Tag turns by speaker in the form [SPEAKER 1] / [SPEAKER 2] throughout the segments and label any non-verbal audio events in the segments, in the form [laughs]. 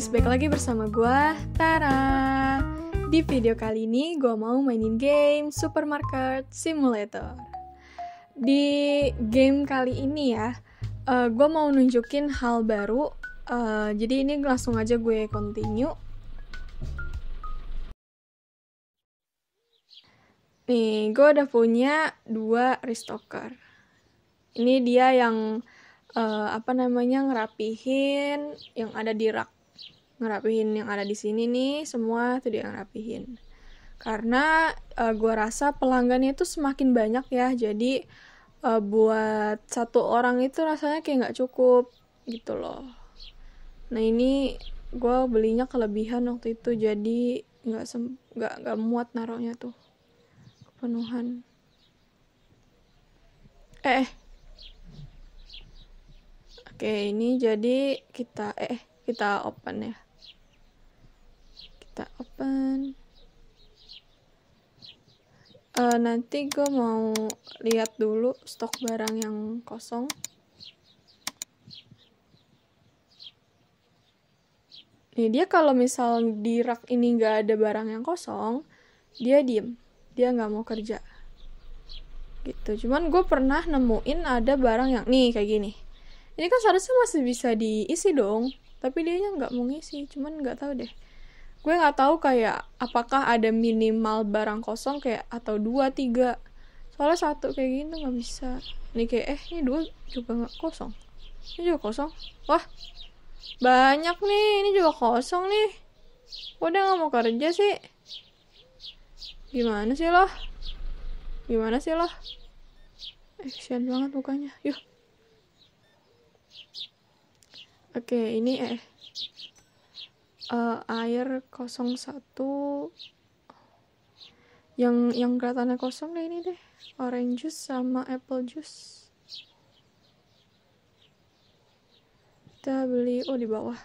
[SPEAKER 1] guys, balik lagi bersama gue, Tara Di video kali ini gue mau mainin game Supermarket Simulator Di game kali ini ya, uh, eh, gue mau nunjukin hal baru uh, Jadi ini langsung aja gue continue Nih, gue udah punya dua restocker Ini dia yang uh, apa namanya ngerapihin yang ada di rak ngerapihin yang ada di sini nih semua tuh dia ngerapihin karena uh, eh, gue rasa pelanggannya itu semakin banyak ya jadi uh, buat satu orang itu rasanya kayak nggak cukup gitu loh nah ini gue belinya kelebihan waktu itu jadi nggak sem nggak nggak muat naruhnya tuh kepenuhan eh, eh. oke ini jadi kita eh kita open ya kita open uh, nanti gue mau lihat dulu stok barang yang kosong nih dia kalau misal di rak ini nggak ada barang yang kosong dia diem dia nggak mau kerja gitu cuman gue pernah nemuin ada barang yang nih kayak gini ini kan seharusnya masih bisa diisi dong tapi dia nggak mau ngisi cuman nggak tahu deh gue nggak tahu kayak apakah ada minimal barang kosong kayak atau dua tiga soalnya satu kayak gini tuh nggak bisa nih kayak eh ini dua juga nggak kosong ini juga kosong wah banyak nih ini juga kosong nih udah nggak mau kerja sih gimana sih loh gimana sih loh action banget mukanya yuk oke ini eh uh, air 01 yang yang kelihatannya kosong deh ini deh orange juice sama apple juice kita beli oh di bawah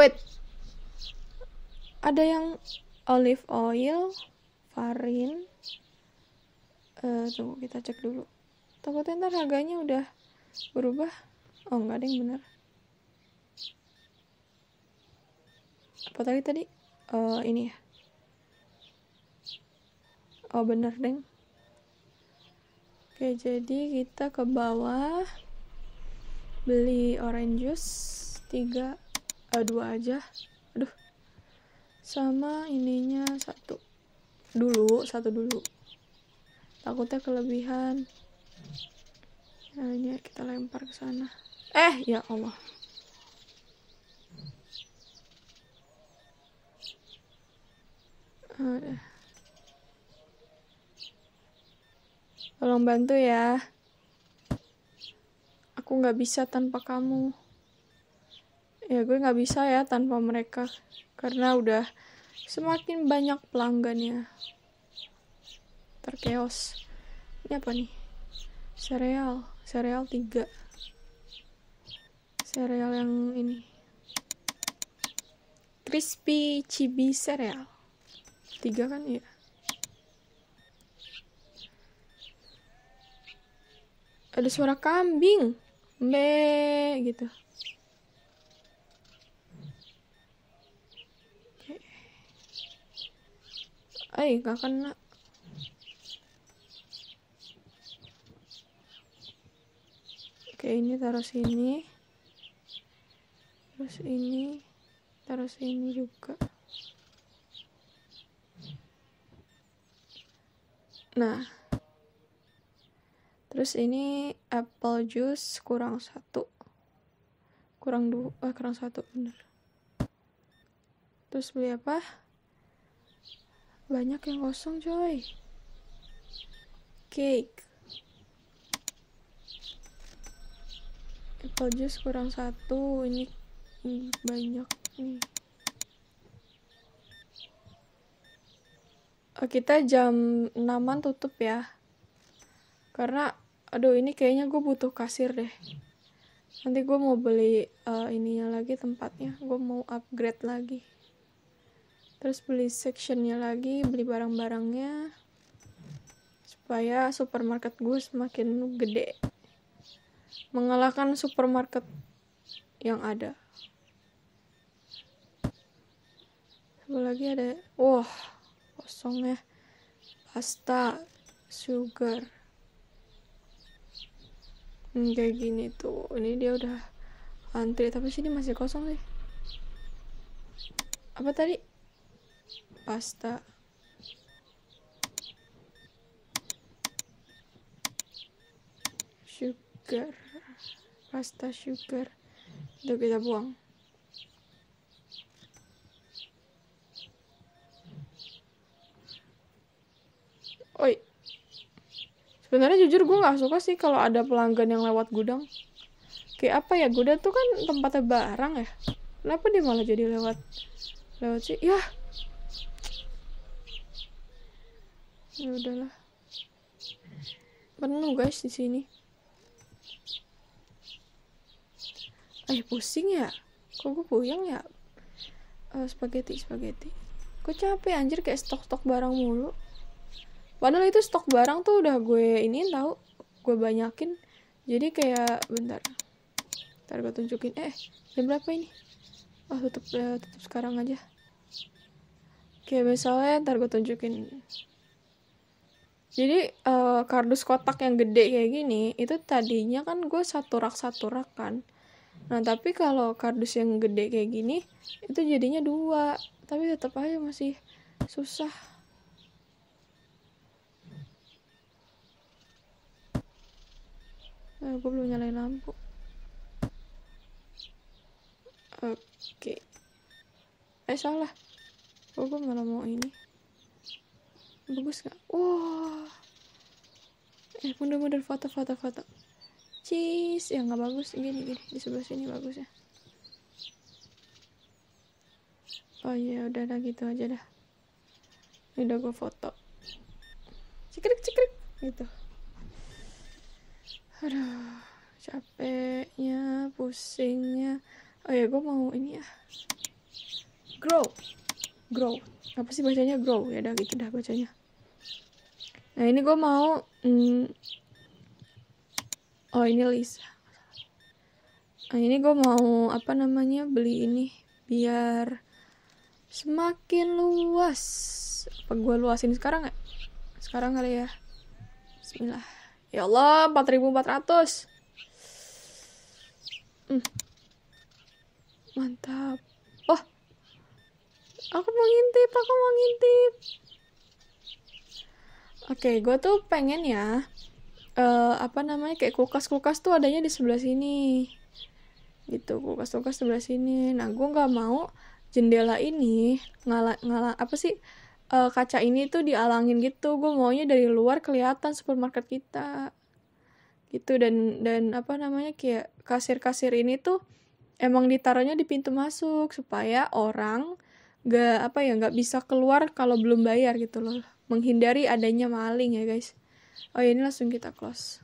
[SPEAKER 1] wait ada yang olive oil farin uh, tunggu kita cek dulu takutnya ntar harganya udah berubah oh nggak ada yang bener apa tadi tadi uh, ini ya oh bener deng oke jadi kita ke bawah beli orange juice tiga uh, dua aja aduh sama ininya satu dulu satu dulu takutnya kelebihan nah kita lempar ke sana eh ya Allah Tolong bantu ya. Aku nggak bisa tanpa kamu. Ya gue nggak bisa ya tanpa mereka. Karena udah semakin banyak pelanggannya. Terkeos. Ini apa nih? Sereal. Sereal 3. Sereal yang ini. Crispy Chibi Cereal tiga kan ya ada suara kambing be gitu Ay, eh, gak kena. Oke, ini taruh sini. Terus ini, taruh sini juga. Nah, terus ini apple juice kurang satu, kurang dua, eh, kurang satu bener. Terus beli apa? Banyak yang kosong coy. Cake. Apple juice kurang satu, ini hmm, banyak nih. Eh, kita jam 6 tutup ya karena aduh ini kayaknya gue butuh kasir deh nanti gue mau beli uh, ininya lagi tempatnya gue mau upgrade lagi terus beli sectionnya lagi beli barang-barangnya supaya supermarket gue semakin gede mengalahkan supermarket yang ada sebelah lagi ada wah wow, kosong ya pasta sugar hmm, kayak gini tuh ini dia udah antri tapi sini masih kosong sih apa tadi pasta sugar pasta sugar udah kita buang Oi. Oh, sebenarnya jujur gue nggak suka sih kalau ada pelanggan yang lewat gudang kayak apa ya gudang tuh kan tempatnya barang ya kenapa dia malah jadi lewat lewat sih ya ya udahlah penuh guys di sini eh pusing ya kok gue puyeng ya uh, spaghetti spaghetti gue capek anjir kayak stok stok barang mulu padahal itu stok barang tuh udah gue ini tahu gue banyakin jadi kayak bentar Bentar gue tunjukin eh jam berapa ini oh tutup ya, tutup sekarang aja kayak misalnya ntar gue tunjukin jadi uh, kardus kotak yang gede kayak gini itu tadinya kan gue satu rak satu rak kan nah tapi kalau kardus yang gede kayak gini itu jadinya dua tapi tetap aja masih susah eh, gue belum nyalain lampu oke okay. eh salah oh, gue malah mau ini bagus gak? wah eh mundur-mundur foto foto foto cheese ya gak bagus gini gini di sebelah sini bagus ya oh iya udah dah gitu aja dah ini udah gue foto cikrik cikrik gitu aduh capeknya pusingnya oh ya gue mau ini ya grow grow apa sih bacanya grow ya udah gitu dah bacanya nah ini gue mau mm, oh ini Lisa nah ini gue mau apa namanya beli ini biar semakin luas apa gue luasin sekarang ya? sekarang kali ya Bismillah Ya Allah, 4400. Hmm. Mantap. Oh. Aku mau ngintip, aku mau ngintip. Oke, okay, gue tuh pengen ya. Uh, apa namanya kayak kulkas-kulkas tuh adanya di sebelah sini gitu kulkas-kulkas sebelah sini nah gue gak mau jendela ini ngala ngala apa sih uh, kaca ini tuh dialangin gitu gue maunya dari luar kelihatan supermarket kita gitu dan dan apa namanya kayak kasir-kasir ini tuh emang ditaruhnya di pintu masuk supaya orang gak apa ya gak bisa keluar kalau belum bayar gitu loh menghindari adanya maling ya guys oh ya ini langsung kita close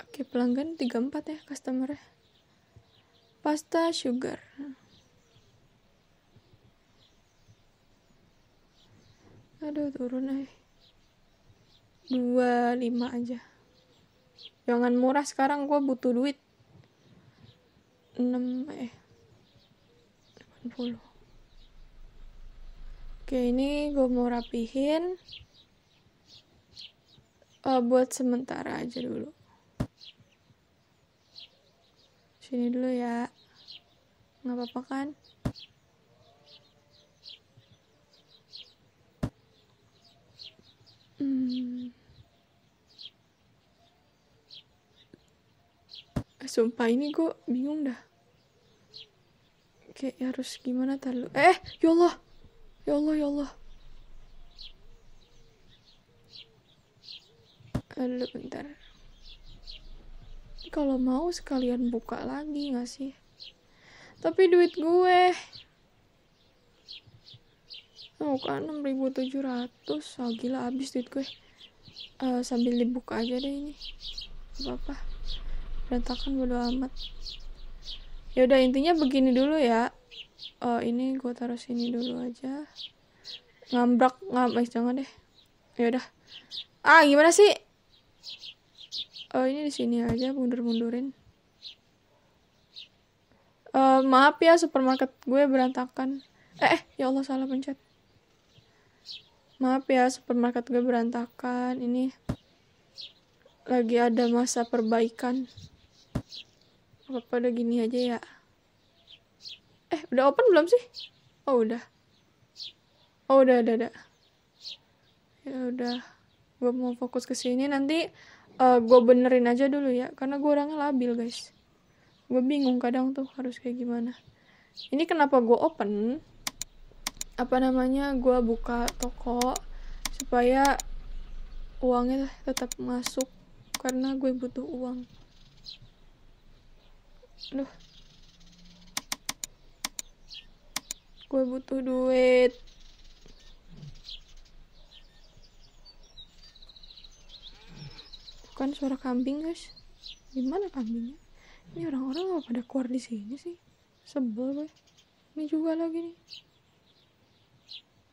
[SPEAKER 1] oke pelanggan 34 ya customer pasta sugar aduh turun eh dua lima aja jangan murah sekarang gue butuh duit enam eh 80 oke ini gue mau rapihin uh, buat sementara aja dulu sini dulu ya nggak apa-apa kan sumpah ini gue bingung dah kayak harus gimana terlalu eh ya Allah ya Allah ya Allah Aduh, bentar kalau mau sekalian buka lagi gak sih tapi duit gue mau kan 6700 oh gila habis duit gue uh, sambil dibuka aja deh ini apa apa berantakan bodo amat ya udah intinya begini dulu ya oh, ini gue taruh sini dulu aja ngambrak ngambrak eh, jangan deh ya udah ah gimana sih oh ini di sini aja mundur mundurin uh, maaf ya supermarket gue berantakan eh, eh ya allah salah pencet maaf ya supermarket gue berantakan ini lagi ada masa perbaikan apa udah gini aja ya eh udah open belum sih oh udah oh udah udah udah ya udah gue mau fokus ke sini nanti uh, eh, gue benerin aja dulu ya karena gue orangnya labil guys gue bingung kadang tuh harus kayak gimana ini kenapa gue open apa namanya gue buka toko supaya uangnya tetap masuk karena gue butuh uang Aduh. Gue butuh duit. Bukan suara kambing, guys. Gimana kambingnya? Ini orang-orang mau pada keluar di sini sih? Sebel gue. Ini juga lagi nih.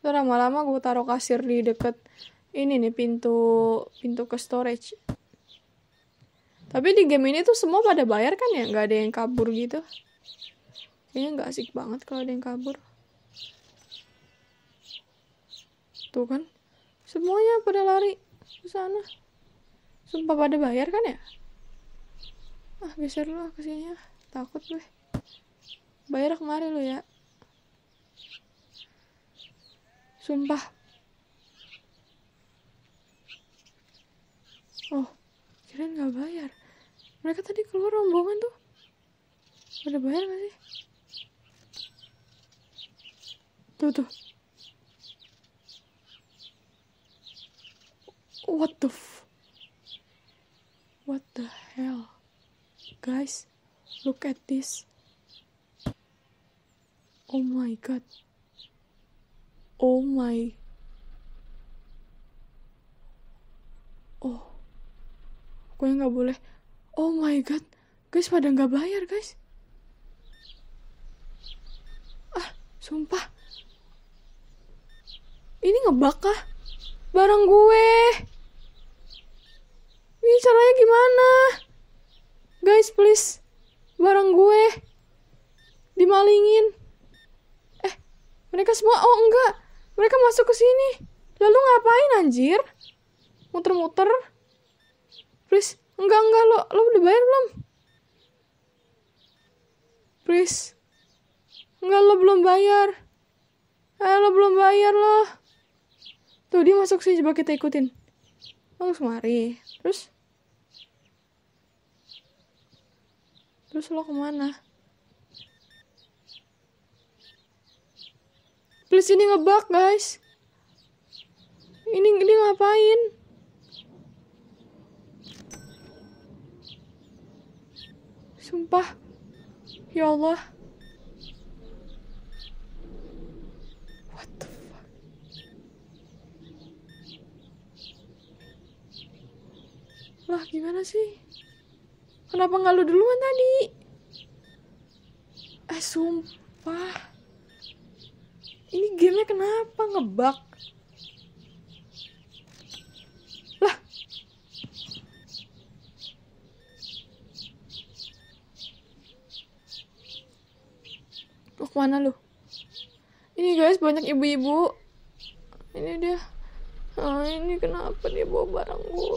[SPEAKER 1] Terus lama-lama gue taruh kasir di deket ini nih pintu pintu ke storage tapi di game ini tuh semua pada bayar kan ya nggak ada yang kabur gitu kayaknya nggak asik banget kalau ada yang kabur tuh kan semuanya pada lari ke sana sumpah pada bayar kan ya ah geser lu ke sini ah. takut gue bayar kemari lu ya sumpah oh kirain nggak bayar mereka tadi keluar rombongan tuh ada bayar gak sih tuh tuh what the f what the hell guys look at this oh my god oh my oh Pokoknya gak boleh Oh my god, guys pada nggak bayar guys. Ah, sumpah. Ini ngebak kah? Barang gue. Ini caranya gimana? Guys, please. Barang gue. Dimalingin. Eh, mereka semua... Oh, enggak. Mereka masuk ke sini. Lalu ngapain, anjir? Muter-muter. Please, enggak enggak lo lo udah bayar belum please enggak lo belum bayar eh lo belum bayar lo tuh dia masuk sih coba kita ikutin oh, langsung mari terus terus lo kemana please ini ngebug guys ini ini ngapain Sumpah. Ya Allah. What Lah gimana sih? Kenapa nggak lu duluan tadi? Eh sumpah. Ini gamenya kenapa ngebug? kemana lu ini guys banyak ibu-ibu ini dia oh, ini kenapa dia bawa barang gue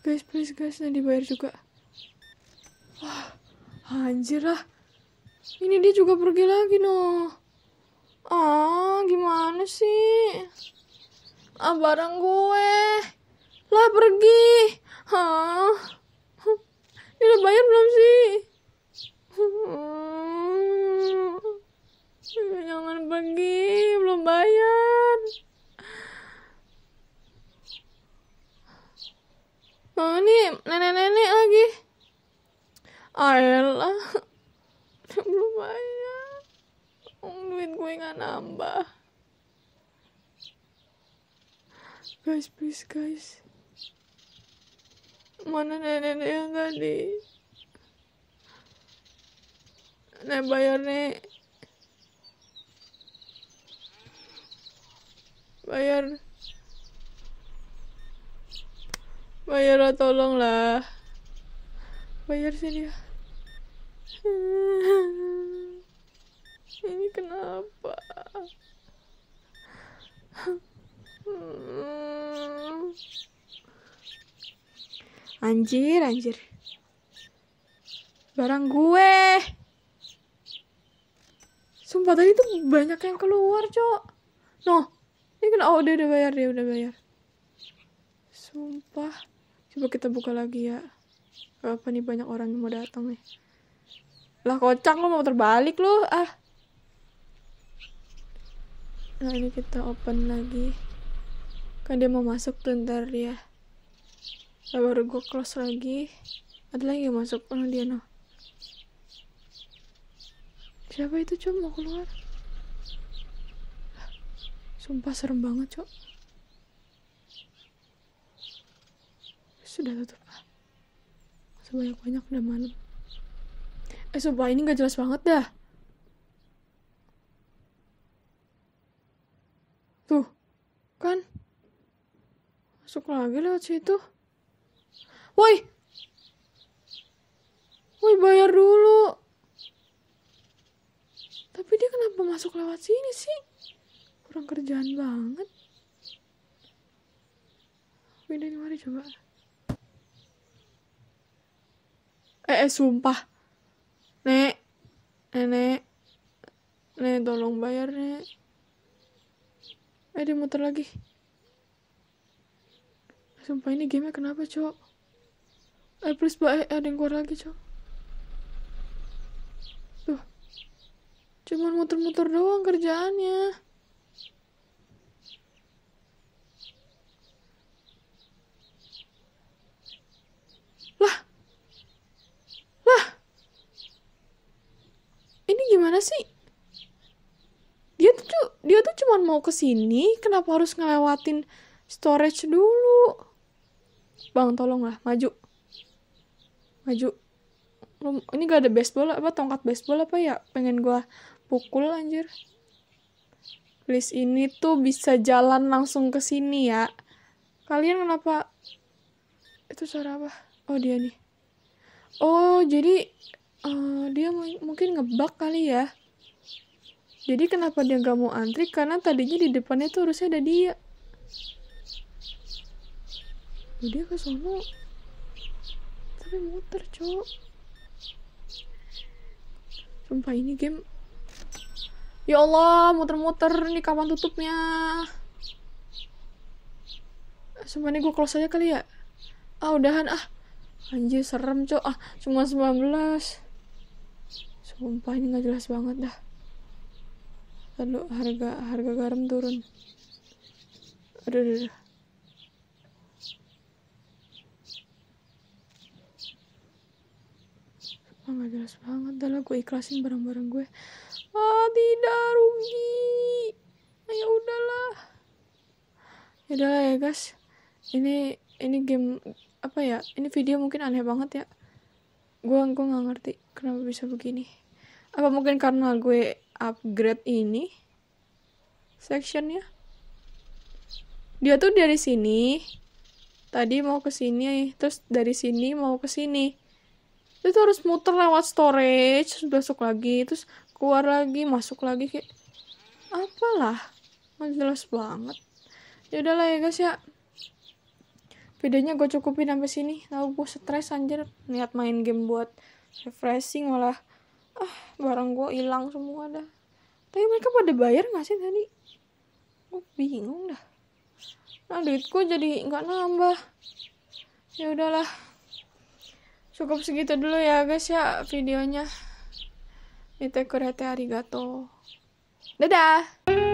[SPEAKER 1] guys please guys nanti bayar juga wah anjir lah ini dia juga pergi lagi no, ah gimana sih ah barang gue lah pergi hah belum udah bayar belum sih hmm, jangan pergi belum bayar oh ini nenek-nenek lagi ayolah [laughs] belum bayar oh, duit gue nggak nambah guys please guys Mana nenek yang tadi? nenek bayar nek. Bayar. Bayar lah tolonglah. Bayar sini ya. Ini kenapa? Hmm. Anjir, anjir. Barang gue. Sumpah tadi tuh banyak yang keluar, Cok. Noh, ini kan oh, udah, udah bayar, dia udah bayar. Sumpah. Coba kita buka lagi ya. Gak apa nih banyak orang yang mau datang nih. Lah kocang lo mau terbalik lo, ah. Nah ini kita open lagi. Kan dia mau masuk tuh ntar Ya baru gue close lagi ada lagi yang masuk oh dia no siapa itu cok mau keluar sumpah serem banget cok sudah tutup ah sebanyak banyak banyak udah malam eh sumpah ini gak jelas banget dah tuh kan masuk lagi lewat situ woi woi bayar dulu tapi dia kenapa masuk lewat sini sih kurang kerjaan banget pindah ini mari coba eh, eh sumpah nek nenek eh, nek tolong bayar nek eh dia muter lagi sumpah ini gamenya kenapa cok Eh please mbak, eh, ada yang keluar lagi cok. Tuh. Cuman muter-muter doang kerjaannya. Lah. Lah. Ini gimana sih? Dia tuh dia tuh cuman mau ke sini, kenapa harus ngelewatin storage dulu? Bang, tolonglah maju maju lu ini gak ada baseball apa tongkat baseball apa ya pengen gue pukul anjir please ini tuh bisa jalan langsung ke sini ya kalian kenapa itu suara apa oh dia nih oh jadi uh, dia mungkin ngebak kali ya jadi kenapa dia gak mau antri karena tadinya di depannya tuh harusnya ada dia oh, dia ke sana tapi muter cok sumpah ini game ya Allah muter-muter nih kapan tutupnya eh, sumpah ini gue close aja kali ya ah udahan ah anjir serem cok ah cuma 19 sumpah ini gak jelas banget dah lalu harga harga garam turun aduh aduh, aduh. Wah gak jelas banget Udah gue ikhlasin barang-barang gue Ah tidak rugi ah, Ya udahlah Ya udahlah ya guys Ini ini game apa ya ini video mungkin aneh banget ya gue gue nggak ngerti kenapa bisa begini apa mungkin karena gue upgrade ini sectionnya dia tuh dari sini tadi mau ke sini terus dari sini mau ke sini itu harus muter lewat storage terus masuk lagi terus keluar lagi masuk lagi kayak apalah nggak jelas banget ya udahlah ya guys ya videonya gue cukupin sampai sini tahu gue stres anjir niat main game buat refreshing malah ah barang gue hilang semua dah tapi mereka pada bayar nggak sih tadi gue bingung dah nah duit gue jadi nggak nambah ya udahlah cukup segitu dulu ya guys ya videonya. itu kurete arigato. Dadah!